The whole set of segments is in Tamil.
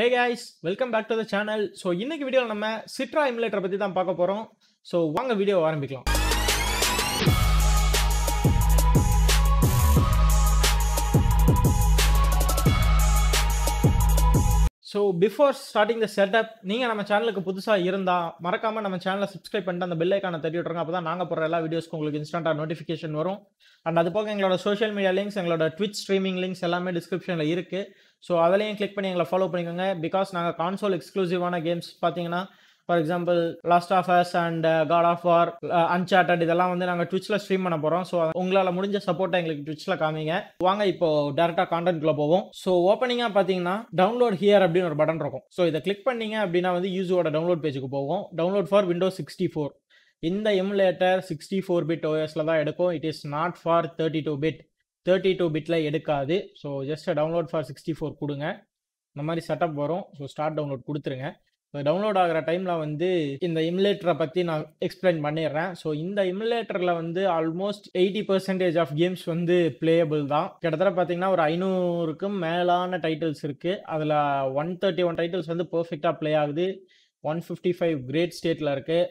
hey guys welcome back to the channel so இன்னைக்கு வீடியோவில் நம்ம சிட்ரா இம்லேட்டரை பற்றி தான் பார்க்க போகிறோம் ஸோ வாங்க வீடியோ ஆரம்பிக்கலாம் so before starting the setup நீங்கள் நம்ம சேனலுக்கு புதுசாக இருந்தால் மறக்காமல் நம்ம சேனலை சப்ஸ்கிரைப் பண்ணிட்டு அந்த பெல்லைக்கான தட்டி விட்ருங்க அப்போ தான் நாங்கள் போகிற எல்லா வீடியோஸ்க்கு உங்களுக்கு இன்ஸ்டண்ட்டாக நோட்டிஃபிகேஷன் வரும் அண்ட் அது போக எங்களோட சோஷியல் மீடியா லிங்க்ஸ் எங்களோட ட்விச் ஸ்ட்ரீமிங் லிங்க்ஸ் எல்லாமே டிஸ்கிரிப்ஷனில் இருக்குது ஸோ அதிலையும் கிளிக் பண்ணி எங்களை ஃபாலோ பண்ணிக்கோங்க பிகாஸ் நாங்கள் கான்சோல் எக்ஸ்க்ளூசிவான கேம்ஸ் பார்த்தீங்கன்னா for example Last of Us and God of War Uncharted இதெல்லாம் வந்து நாங்கள் ட்விச்சில் ஸ்ட்ரீம் பண்ண போகிறோம் ஸோ உங்களால் முடிஞ்ச சப்போர்ட்டை எங்களுக்கு ட்விச்சில் காமிங்க வாங்க இப்போ டேரெக்டாக காண்டென்ட்ல போவோம் ஸோ ஓப்பனிங்காக பார்த்தீங்கன்னா டவுன்லோட் ஹியர் அப்படின்னு ஒரு பட்டன் இருக்கும் ஸோ இதை கிளிக் பண்ணீங்க அப்படின்னா வந்து யூஸோட டவுன்லோட் பேஜுக்கு போவோம் download for window sixty four இந்த எமுலேட்டர் சிக்ஸ்டி ஃபோர் பிட் ஓஎஸில் தான் எடுக்கும் it is not for thirty two bit thirty two பிட்டில் எடுக்காது so just download for sixty four கொடுங்க இந்த மாதிரி செட்டப் வரும் ஸோ ஸ்டார்ட் டவுன்லோட் கொடுத்துருங்க டவுன்லோட் ஆகிற டைமில் வந்து இந்த இம்லேட்டரை பற்றி நான் எக்ஸ்பிளைன் பண்ணிடுறேன் ஸோ இந்த இம்லேட்டரில் வந்து almost eighty percentage of games வந்து பிளேயபிள் தான் கிட்டத்தட்ட பார்த்தீங்கன்னா ஒரு ஐநூறுக்கும் மேலான டைட்டில்ஸ் இருக்குது அதில் ஒன் தேர்ட்டி ஒன் டைட்டில்ஸ் வந்து பர்ஃபெக்டாக ப்ளே ஆகுது ஒன் ஃபிஃப்டி ஃபைவ் கிரேட் ஸ்டேட்டில் இருக்குது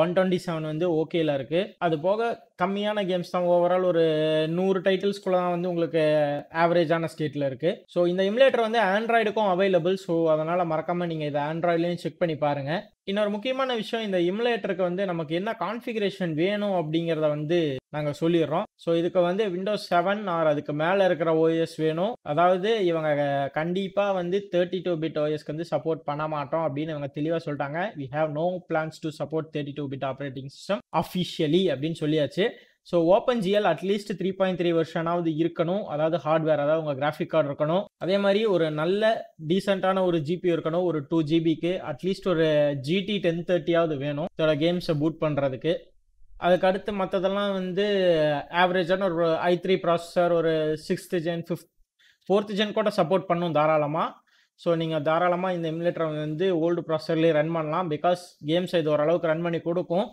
ஒன் டுவெண்ட்டி செவன் வந்து ஓகேல இருக்குது அது போக கம்மியான கேம்ஸ் தான் ஓவரால் ஒரு நூறு டைட்டில்ஸ்குள்ள தான் வந்து உங்களுக்கு ஆவரேஜான ஸ்டேட்டில் இருக்குது ஸோ இந்த எமுலேட்டர் வந்து ஆண்ட்ராய்டுக்கும் அவைலபிள் ஸோ அதனால் மறக்காமல் நீங்கள் இதை ஆண்ட்ராய்ட்லேயும் செக் பண்ணி பாருங்கள் இன்னொரு முக்கியமான விஷயம் இந்த இம்லேட்டருக்கு வந்து நமக்கு என்ன கான்ஃபிகரேஷன் வேணும் அப்படிங்கிறத வந்து நாங்கள் சொல்லிடுறோம் ஸோ இதுக்கு வந்து விண்டோஸ் செவன் ஆர் அதுக்கு மேலே இருக்கிற ஓஎஸ் வேணும் அதாவது இவங்க கண்டிப்பாக வந்து தேர்ட்டி டூ பிட் ஓஎஸ்க்கு வந்து சப்போர்ட் பண்ண மாட்டோம் அப்படின்னு இவங்க தெளிவாக சொல்லிட்டாங்க we have no plans to support thirty two bit operating system officially அப்படின்னு சொல்லியாச்சு so open GL at least three point three வருஷனாவது இருக்கணும் அதாவது ஹார்ட்வேர் அதாவது உங்கள் கிராஃபிக் கார்டு இருக்கணும் அதே மாதிரி ஒரு நல்ல டீசெண்டான ஒரு ஜிபி இருக்கணும் ஒரு டூ ஜிபிக்கு அட்லீஸ்ட் ஒரு ஜிடி டென் தேர்ட்டியாவது வேணும் இதோட கேம்ஸை பூட் பண்ணுறதுக்கு அதுக்கடுத்து மற்றதெல்லாம் வந்து ஆவரேஜான ஒரு ஐ த்ரீ ப்ராசஸர் ஒரு sixth gen fifth fourth gen கூட சப்போர்ட் பண்ணும் தாராளமாக ஸோ நீங்கள் தாராளமாக இந்த எமுலேட்டரை வந்து ஓல்டு ப்ராசஸர்லேயே ரன் பண்ணலாம் பிகாஸ் கேம்ஸ் இது ஓரளவுக்கு ரன் பண்ணி கொடுக்கும்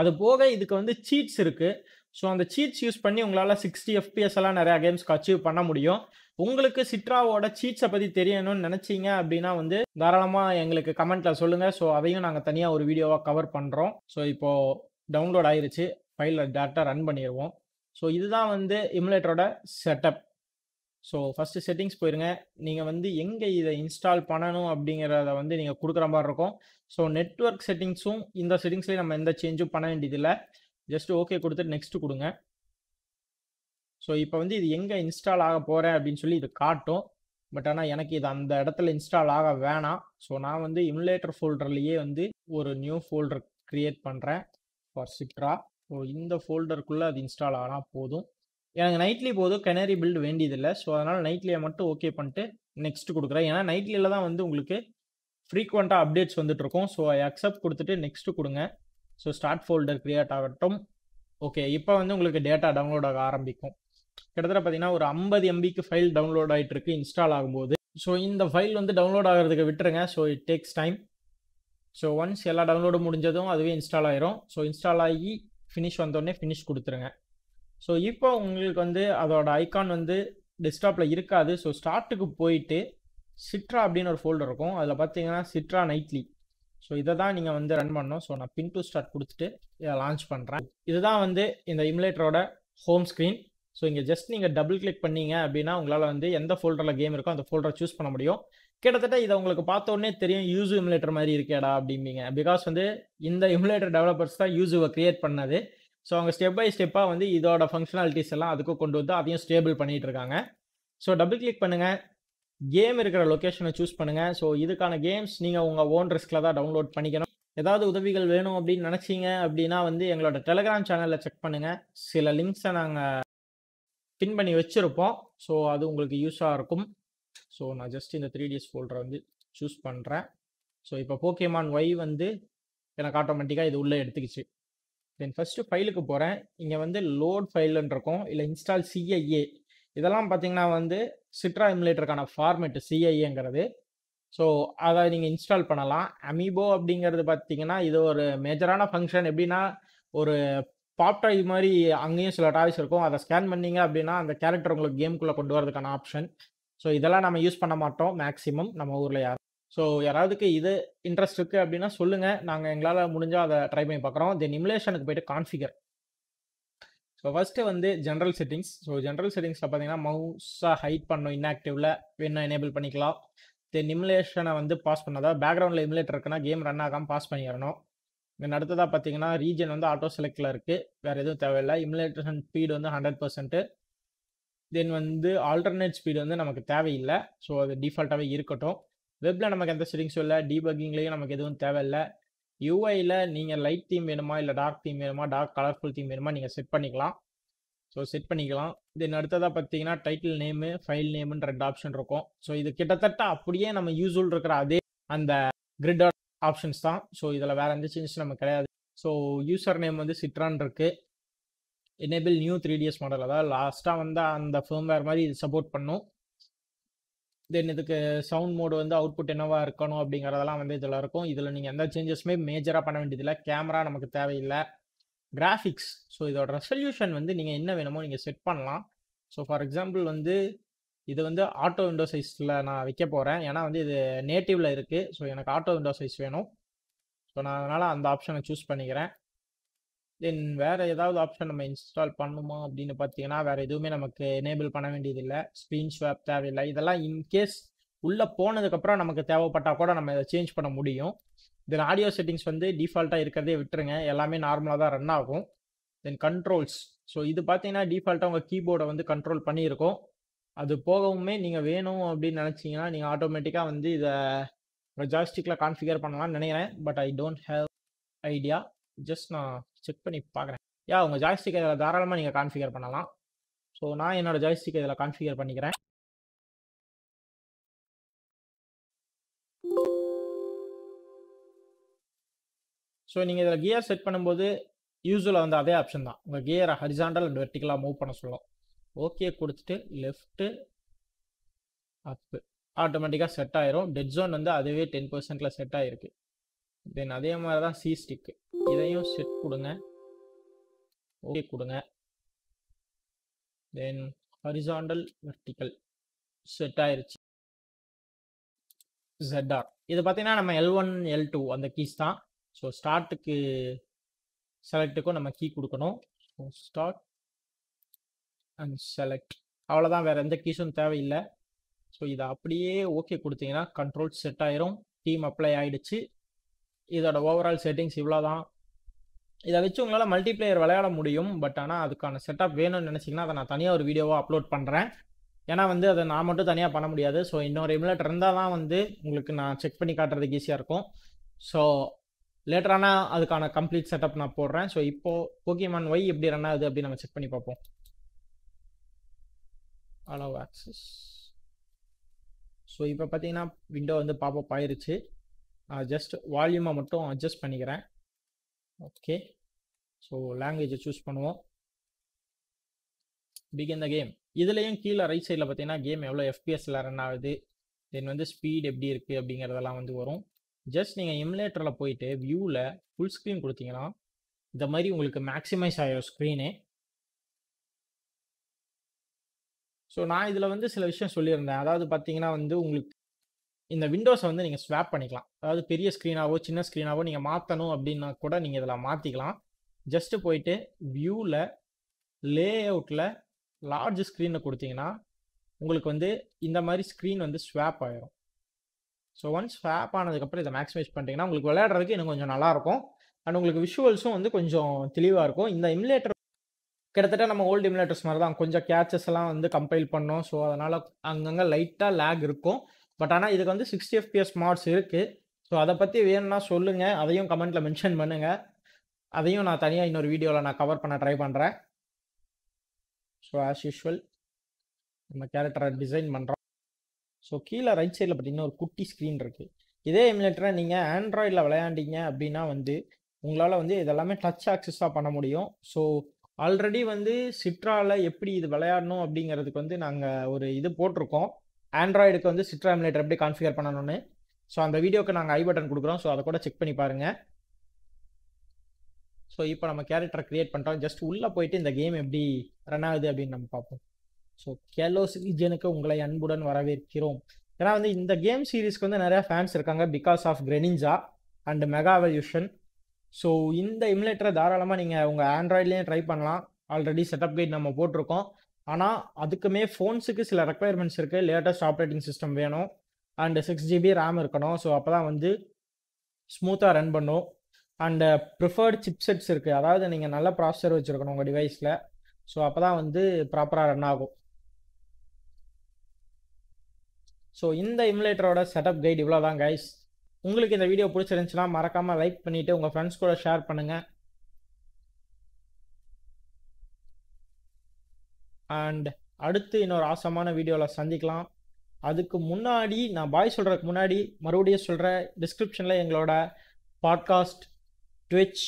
அது போக இதுக்கு வந்து சீட்ஸ் இருக்குது ஸோ அந்த சீட்ஸ் யூஸ் பண்ணி உங்களால் சிக்ஸ்டி எஃபிஎஸ் எல்லாம் நிறையா கேம்ஸ்க்கு அச்சீவ் பண்ண முடியும் உங்களுக்கு சிட்ராவோட சீட்ஸை பற்றி தெரியணும்னு நினச்சிங்க அப்படின்னா வந்து தாராளமாக எங்களுக்கு கமெண்ட்டில் சொல்லுங்கள் ஸோ அதையும் நாங்கள் தனியாக ஒரு வீடியோவாக கவர் பண்ணுறோம் ஸோ இப்போது டவுன்லோட் ஆயிடுச்சு ஃபைலில் டேரெக்டாக ரன் பண்ணிடுவோம் ஸோ இதுதான் வந்து இமுலேட்டரோட செட்டப் ஸோ ஃபஸ்ட்டு செட்டிங்ஸ் போயிருங்க நீங்கள் வந்து எங்கே இதை இன்ஸ்டால் பண்ணணும் அப்படிங்கிறத வந்து நீங்கள் கொடுக்குற மாதிரி இருக்கும் ஸோ நெட்ஒர்க் செட்டிங்ஸும் இந்த செட்டிங்ஸ்லேயும் நம்ம எந்த சேஞ்சும் பண்ண வேண்டியதில்லை ஜஸ்ட் ஓகே கொடுத்துட்டு நெக்ஸ்ட் கொடுங்க ஸோ இப்போ வந்து இது எங்கே இன்ஸ்டால் ஆக போகிறேன் அப்படின்னு சொல்லி இது காட்டும் பட் ஆனால் எனக்கு இது அந்த இடத்துல இன்ஸ்டால் ஆக வேணாம் ஸோ நான் வந்து இம்லேட்டர் ஃபோல்டர்லேயே வந்து ஒரு நியூ ஃபோல்டர் க்ரியேட் பண்ணுறேன் ஃபார் சிட்ரா ஸோ இந்த ஃபோல்டருக்குள்ளே அது இன்ஸ்டால் ஆனால் போதும் எனக்கு நைட்லி போதும் கெனரி பில்டு வேண்டியதில்லை ஸோ அதனால் நைட்லியை மட்டும் ஓகே பண்ணிட்டு நெக்ஸ்ட் கொடுக்குறேன் ஏன்னா நைட்லியில் தான் வந்து உங்களுக்கு ஃப்ரீக்வெண்ட்டாக அப்டேட்ஸ் வந்துட்டுருக்கும் ஸோ ஐ அக்செப்ட் கொடுத்துட்டு நெக்ஸ்ட்டு கொடுங்க ஸோ ஸ்டார்ட் ஃபோல்டர் க்ரியேட் ஆகட்டும் ஓகே இப்போ வந்து உங்களுக்கு டேட்டா டவுன்லோட் ஆக ஆரம்பிக்கும் கிட்டத்தட்ட பார்த்தீங்கன்னா ஒரு ஐம்பது எம்பிக்கு ஃபைல் டவுன்லோட் ஆகிட்டு இருக்கு இன்ஸ்டால் ஆகும்போது ஸோ இந்த ஃபைல் வந்து டவுன்லோட் ஆகிறதுக்கு விட்டுருங்க so it takes time so once எல்லா டவுன்லோடும் முடிஞ்சதும் அதுவே இன்ஸ்டால் ஆயிரும் ஸோ இன்ஸ்டால் ஆகி ஃபினிஷ் வந்தோடனே ஃபினிஷ் கொடுத்துருங்க ஸோ இப்போ உங்களுக்கு வந்து அதோட ஐக்கான் வந்து டெஸ்க்டாப்பில் இருக்காது ஸோ ஸ்டார்ட்டுக்கு போயிட்டு சிட்ரா அப்படின்னு ஒரு ஃபோல்டர் இருக்கும் அதில் பார்த்தீங்கன்னா சிட்ரா நைட்லி ஸோ இதை தான் நீங்கள் வந்து ரன் பண்ணணும் ஸோ நான் பின் டு ஸ்டார்ட் கொடுத்துட்டு இதை லான்ச் பண்ணுறேன் இதுதான் வந்து இந்த இம்லேட்டரோட ஹோம் ஸ்க்ரீன் ஸோ இங்கே ஜஸ்ட் நீங்கள் டபுள் கிளிக் பண்ணீங்க அப்படின்னா உங்களால் வந்து எந்த ஃபோல்டரில் கேம் இருக்கோ அந்த ஃபோல்டரை சூஸ் பண்ண முடியும் கிட்டத்தட்ட இதை உங்களுக்கு பார்த்தோன்னே தெரியும் யூஸ் இம்லேட்டர் மாதிரி இருக்கேடா அப்படிம்பிங்க பிகாஸ் வந்து இந்த இம்லேட்டர் டெவலப்பர்ஸ் தான் யூஸுவை க்ரியேட் பண்ணது ஸோ அவங்க ஸ்டெப் பை ஸ்டெப்பாக வந்து இதோட ஃபங்க்ஷனாலிட்டிஸ் எல்லாம் அதுக்கும் கொண்டு வந்து அதையும் ஸ்டேபிள் பண்ணிகிட்டு இருக்காங்க ஸோ டபுள் கிளிக் பண்ணுங்கள் கேம் இருக்கிற லொக்கேஷனை சூஸ் பண்ணுங்கள் ஸோ இதுக்கான கேம்ஸ் நீங்கள் உங்கள் ஓன் ரிஸ்கில் தான் டவுன்லோட் பண்ணிக்கணும் ஏதாவது உதவிகள் வேணும் அப்படின்னு நினச்சிங்க அப்படின்னா வந்து எங்களோட டெலகிராம் சேனலில் செக் பண்ணுங்கள் சில லிங்க்ஸை நாங்கள் பின் பண்ணி வச்சுருப்போம் ஸோ அது உங்களுக்கு யூஸாக இருக்கும் ஸோ நான் ஜஸ்ட் இந்த த்ரீ டிஎஸ் ஃபோல்டரை வந்து சூஸ் பண்ணுறேன் ஸோ இப்போ போக்கேமான் ஒய் வந்து எனக்கு ஆட்டோமேட்டிக்காக இது உள்ளே எடுத்துக்கிச்சு தென் ஃபஸ்ட்டு ஃபைலுக்கு போகிறேன் இங்கே வந்து லோட் ஃபைலுன்னு இல்லை இன்ஸ்டால் சிஐஏ இதெல்லாம் பார்த்தீங்கன்னா வந்து சிட்ரா எமுலேட்டருக்கான ஃபார்மேட்டு சிஐஏங்கிறது ஸோ அதை நீங்கள் இன்ஸ்டால் பண்ணலாம் அமீபோ அப்படிங்கிறது பார்த்தீங்கன்னா இது ஒரு மேஜரான ஃபங்க்ஷன் எப்படின்னா ஒரு பாப்டாய் மாதிரி அங்கேயும் சில டாய்ஸ் இருக்கும் அதை ஸ்கேன் பண்ணீங்க அப்படின்னா அந்த கேரக்டர் உங்களுக்கு கேம்குள்ளே கொண்டு வரதுக்கான ஆப்ஷன் ஸோ இதெல்லாம் நம்ம யூஸ் பண்ண மாட்டோம் மேக்ஸிமம் நம்ம ஊரில் யாரும் ஸோ யாராவதுக்கு இது இன்ட்ரெஸ்ட் இருக்குது அப்படின்னா சொல்லுங்கள் நாங்கள் எங்களால் முடிஞ்சால் அதை ட்ரை பண்ணி பார்க்குறோம் தென் இம்லேஷனுக்கு போய்ட்டு கான்ஃபிகர் ஸோ ஃபஸ்ட்டு வந்து ஜென்ரல் செட்டிங்ஸ் ஸோ ஜென்ரல் செட்டிங்ஸில் பார்த்தீங்கன்னா மவுஸாக ஹைட் பண்ணணும் இன்ஆக்டிவில் வேணும் எனேபிள் பண்ணிக்கலாம் தென் இம்லேஷனை வந்து பாஸ் பண்ணாதா பேக்ரவுண்டில் இம்லேட்டர் இருக்குன்னா கேம் ரன் ஆகாமல் பாஸ் பண்ணிடணும் இங்கே அடுத்ததாக பார்த்தீங்கன்னா ரீஜன் வந்து ஆட்டோ செலக்டில் இருக்குது வேறு எதுவும் தேவையில்லை இம்லேட்டேஷன் ஸ்பீடு வந்து ஹண்ட்ரட் பர்சன்ட்டு தென் வந்து ஆல்டர்னேட் ஸ்பீடு வந்து நமக்கு தேவையில்லை ஸோ அது டிஃபால்ட்டாகவே இருக்கட்டும் வெப்பில் நமக்கு எந்த செட்டிங்ஸும் இல்லை டீபக்கிங்லேயும் நமக்கு எதுவும் தேவையில்லை யூஐயில் நீங்கள் லைட் தீம் வேணுமா இல்லை டார்க் தீம் வேணுமா டார்க் கலர்ஃபுல் தீம் வேணுமா நீங்கள் செட் பண்ணிக்கலாம் ஸோ செட் பண்ணிக்கலாம் தென் அடுத்ததாக பார்த்தீங்கன்னா டைட்டில் நேமு ஃபைல் நேமுன்னு ரெண்டு ஆப்ஷன் இருக்கும் ஸோ இது கிட்டத்தட்ட அப்படியே நம்ம யூஸ்ஃபுல் இருக்கிற அதே அந்த கிரிட் ஆப்ஷன்ஸ் தான் ஸோ இதில் வேறு எந்த சேஞ்சஸ் நம்ம கிடையாது ஸோ யூசர் நேம் வந்து சிட்ரான் இருக்குது enable new three DS model அதாவது லாஸ்ட்டாக வந்து அந்த ஃபேம்வேர் மாதிரி இது சப்போர்ட் பண்ணும் தென் இதுக்கு சவுண்ட் மோடு வந்து அவுட்புட் என்னவா இருக்கணும் அப்படிங்கிறதெல்லாம் வந்து இதில் இருக்கும் இதில் நீங்கள் எந்த சேஞ்சஸுமே மேஜராக பண்ண வேண்டியதில்லை கேமரா நமக்கு தேவையில்லை கிராஃபிக்ஸ் ஸோ இதோட ரெசல்யூஷன் வந்து நீங்கள் என்ன வேணுமோ நீங்கள் செட் பண்ணலாம் ஸோ ஃபார் எக்ஸாம்பிள் வந்து இது வந்து ஆட்டோ விண்டோ சைஸில் நான் வைக்க போகிறேன் ஏன்னா வந்து இது நேட்டிவில் இருக்குது ஸோ எனக்கு ஆட்டோ விண்டோ சைஸ் வேணும் ஸோ நான் அதனால் அந்த ஆப்ஷனை சூஸ் பண்ணிக்கிறேன் தென் வேற ஏதாவது ஆப்ஷன் நம்ம இன்ஸ்டால் பண்ணுமா அப்படின்னு பார்த்தீங்கன்னா வேற எதுவுமே நமக்கு எனேபிள் பண்ண வேண்டியதில்லை ஸ்க்ரீன் ஸ்வாப் தேவையில்லை இதெல்லாம் இன்கேஸ் உள்ளே போனதுக்கப்புறம் நமக்கு தேவைப்பட்டால் கூட நம்ம இதை சேஞ்ச் பண்ண முடியும் தென் ஆடியோ செட்டிங்ஸ் வந்து டிஃபால்ட்டாக இருக்கிறதே விட்டுருங்க எல்லாமே நார்மலாக தான் ரன் ஆகும் தென் கண்ட்ரோல்ஸ் ஸோ இது பார்த்தீங்கன்னா டிஃபால்ட்டாக உங்கள் கீபோர்டை வந்து கண்ட்ரோல் பண்ணியிருக்கோம் அது போகவுமே நீங்கள் வேணும் அப்படின்னு நினச்சிங்கன்னா நீங்கள் ஆட்டோமேட்டிக்காக வந்து இதை உங்கள் ஜாஸ்டிக்கில் கான்ஃபிகர் பண்ணலாம்னு நினைக்கிறேன் but I don't have idea just நான் செக் பண்ணி பார்க்குறேன் யா உங்கள் ஜாய்ஸ்டிக் இதில் தாராளமாக நீங்கள் கான்ஃபிகர் பண்ணலாம் ஸோ நான் என்னோடய ஜாய்ஸ்டிக் இதில் கான்ஃபிகர் பண்ணிக்கிறேன் ஸோ நீங்கள் இதில் கியர் செட் பண்ணும்போது யூஸ்வலாக வந்து அதே ஆப்ஷன் தான் உங்கள் கியரை ஹரிசாண்டல் அண்ட் வெர்டிக்கலாக மூவ் பண்ண சொல்லும் ஓகே கொடுத்துட்டு லெஃப்ட்டு அப்பு ஆட்டோமேட்டிக்காக செட் ஆயிரும் டெட் ஜோன் வந்து அதுவே டென் பர்சன்ட்டில் செட் ஆகிருக்கு தென் அதே மாதிரி தான் சி ஸ்டிக்கு இதையும் செட் கொடுங்க ஓகே கொடுங்க தென் ஹரிசாண்டல் வெர்டிக்கல் செட் ஆயிருச்சு ஜெட்ஆர் இது பார்த்தீங்கன்னா நம்ம எல் ஒன் எல் டூ அந்த கீஸ் தான் ஸோ ஸ்டார்ட்டுக்கு செலக்டுக்கும் நம்ம கீ கொடுக்கணும் ஸோ ஸ்டார்ட் அண்ட் செலக்ட் அவ்வளோதான் வேறு எந்த கீஸும் தேவையில்லை ஸோ இதை அப்படியே ஓகே கொடுத்தீங்கன்னா கண்ட்ரோல் செட் ஆயிரும் டீம் அப்ளை ஆகிடுச்சு இதோட ஓவரால் செட்டிங்ஸ் இவ்வளோ தான் இதை வச்சு உங்களால் மல்டிப்ளேயர் விளையாட முடியும் பட் ஆனால் அதுக்கான செட்டப் வேணும்னு நினச்சிங்கன்னா அதை நான் தனியாக ஒரு வீடியோவாக அப்லோட் பண்ணுறேன் ஏன்னா வந்து அதை நான் மட்டும் தனியாக பண்ண முடியாது ஸோ இன்னொரு இம்லெட் இருந்தால் தான் வந்து உங்களுக்கு நான் செக் பண்ணி காட்டுறதுக்கு ஈஸியாக இருக்கும் ஸோ லேட்டரான அதுக்கான கம்ப்ளீட் செட்டப் நான் போடுறேன் ஸோ இப்போது போக்கியமான் ஒய் எப்படி ரன் ஆகுது அப்படின்னு நம்ம செக் பண்ணி பார்ப்போம் ஹலோ ஆக்சஸ் ஸோ இப்போ பார்த்தீங்கன்னா விண்டோ வந்து பாப்பப் ஆயிருச்சு நான் ஜஸ்ட் வால்யூமை மட்டும் அட்ஜஸ்ட் பண்ணிக்கிறேன் ஓகே ஸோ லாங்குவேஜை சூஸ் பண்ணுவோம் பிகின் த கேம் இதுலேயும் கீழே ரைட் சைடில் பார்த்தீங்கன்னா கேம் எவ்வளோ எஃபிஎஸில் ரன் ஆகுது தென் வந்து ஸ்பீட் எப்படி இருக்குது அப்படிங்கிறதெல்லாம் வந்து வரும் ஜஸ்ட் நீங்கள் எமுலேட்டரில் போயிட்டு வியூவில் ஃபுல் ஸ்க்ரீன் கொடுத்தீங்கன்னா இந்த மாதிரி உங்களுக்கு மேக்ஸிமைஸ் ஆகிடும் ஸ்க்ரீனு ஸோ நான் இதில் வந்து சில விஷயம் சொல்லியிருந்தேன் அதாவது பார்த்தீங்கன்னா வந்து உங்களுக்கு இந்த விண்டோஸை வந்து நீங்கள் ஸ்வாப் பண்ணிக்கலாம் அதாவது பெரிய ஸ்க்ரீனாவோ சின்ன ஸ்க்ரீனாவோ நீங்கள் மாற்றணும் அப்படின்னா கூட நீங்கள் இதில் மாற்றிக்கலாம் ஜஸ்ட்டு போயிட்டு வியூவில் லே அவுட்டில் லார்ஜ் ஸ்க்ரீனில் கொடுத்தீங்கன்னா உங்களுக்கு வந்து இந்த மாதிரி ஸ்க்ரீன் வந்து ஸ்வாப் ஆகிடும் ஸோ ஒன்ஸ் ஸ்வாப் ஆனதுக்கப்புறம் இதை மேக்ஸிமைஸ் பண்ணிட்டீங்கன்னா உங்களுக்கு விளையாடுறதுக்கு இன்னும் கொஞ்சம் நல்லாயிருக்கும் அண்ட் உங்களுக்கு விஷுவல்ஸும் வந்து கொஞ்சம் தெளிவாக இருக்கும் இந்த இம்லேட்டர் கிட்டத்தட்ட நம்ம ஓல்டு இம்லேட்டர்ஸ் மாதிரி தான் கொஞ்சம் கேச்சஸ் எல்லாம் வந்து கம்பைல் பண்ணோம் ஸோ அதனால் அங்கங்கே லைட்டாக லேக் இருக்கும் பட் ஆனால் இதுக்கு வந்து சிக்ஸ்டி எஃபிஎஸ் மாட்ஸ் இருக்குது ஸோ அதை பற்றி வேணும்னா சொல்லுங்கள் அதையும் கமெண்ட்டில் மென்ஷன் பண்ணுங்கள் அதையும் நான் தனியாக இன்னொரு வீடியோவில் நான் கவர் பண்ண ட்ரை பண்ணுறேன் ஸோ ஆஸ் யூஷுவல் நம்ம கேரக்டரை டிசைன் பண்ணுறோம் ஸோ கீழே ரைட் சைடில் பார்த்தீங்கன்னா ஒரு குட்டி ஸ்க்ரீன் இருக்குது இதே எமுலேட்டரை நீங்கள் ஆண்ட்ராய்டில் விளையாண்டிங்க அப்படின்னா வந்து உங்களால் வந்து இதெல்லாமே டச் ஆக்சஸாக பண்ண முடியும் ஸோ ஆல்ரெடி வந்து சிட்ராவில் எப்படி இது விளையாடணும் அப்படிங்கிறதுக்கு வந்து நாங்கள் ஒரு இது போட்டிருக்கோம் ஆண்ட்ராய்டுக்கு வந்து சிட்ரா எமுலேட்டர் எப்படி கான்ஃபிகர் பண்ணணும்னு ஸோ அந்த வீடியோக்கு நாங்கள் ஐ பட்டன் கொடுக்குறோம் ஸோ அதை கூட செக் பண்ணி பாருங்கள் ஸோ இப்போ நம்ம கேரக்டர் க்ரியேட் பண்ணிட்டோம் ஜஸ்ட் உள்ளே போயிட்டு இந்த கேம் எப்படி ரன் ஆகுது அப்படின்னு நம்ம பார்ப்போம் ஸோ கேலோஸ் ரீஜனுக்கு உங்களை அன்புடன் வரவேற்கிறோம் ஏன்னா வந்து இந்த கேம் சீரீஸ்க்கு வந்து நிறையா ஃபேன்ஸ் இருக்காங்க because of Greninja and mega evolution so இந்த இம்லேட்டரை தாராளமாக நீங்கள் உங்கள் ஆண்ட்ராய்ட்லேயும் ட்ரை பண்ணலாம் ஆல்ரெடி செட்டப் கைட் நம்ம போட்டிருக்கோம் ஆனால் அதுக்குமே ஃபோன்ஸுக்கு சில ரெக்குயர்மெண்ட்ஸ் இருக்குது லேட்டஸ்ட் ஆப்ரேட்டிங் சிஸ்டம் வேணும் அண்டு சிக்ஸ் ஜிபி ரேம் இருக்கணும் ஸோ அப்போ தான் வந்து ஸ்மூத்தாக ரன் பண்ணும் அண்டு ப்ரிஃபர்டு சிப்செட்ஸ் இருக்குது அதாவது நீங்கள் நல்ல ப்ராசஸர் வச்சுருக்கணும் உங்கள் டிவைஸில் ஸோ அப்போ தான் வந்து ப்ராப்பராக ரன் ஆகும் ஸோ இந்த இம்லேட்டரோட செட்டப் கைட் இவ்வளோ தான் கைஸ் உங்களுக்கு இந்த வீடியோ பிடிச்சிருந்துச்சுன்னா மறக்காமல் லைக் பண்ணிவிட்டு உங்கள் ஃப்ரெண்ட்ஸ் கூட ஷேர் பண்ணுங்கள் அண்ட் அடுத்து இன்னொரு ஆசமான வீடியோவில் சந்திக்கலாம் அதுக்கு முன்னாடி நான் பாய் சொல்கிறதுக்கு முன்னாடி மறுபடியும் சொல்கிற டிஸ்கிரிப்ஷனில் எங்களோட podcast Twitch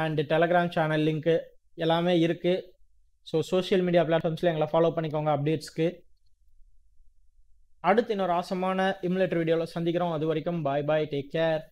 and Telegram channel லிங்க்கு எல்லாமே இருக்குது ஸோ சோஷியல் மீடியா பிளாட்ஃபார்ம்ஸில் எங்களை ஃபாலோ பண்ணிக்கோங்க அப்டேட்ஸ்க்கு அடுத்து இன்னொரு ஆசமான இம்லேட்டர் வீடியோவில் சந்திக்கிறோம் அது வரைக்கும் பாய் பாய் டேக் கேர்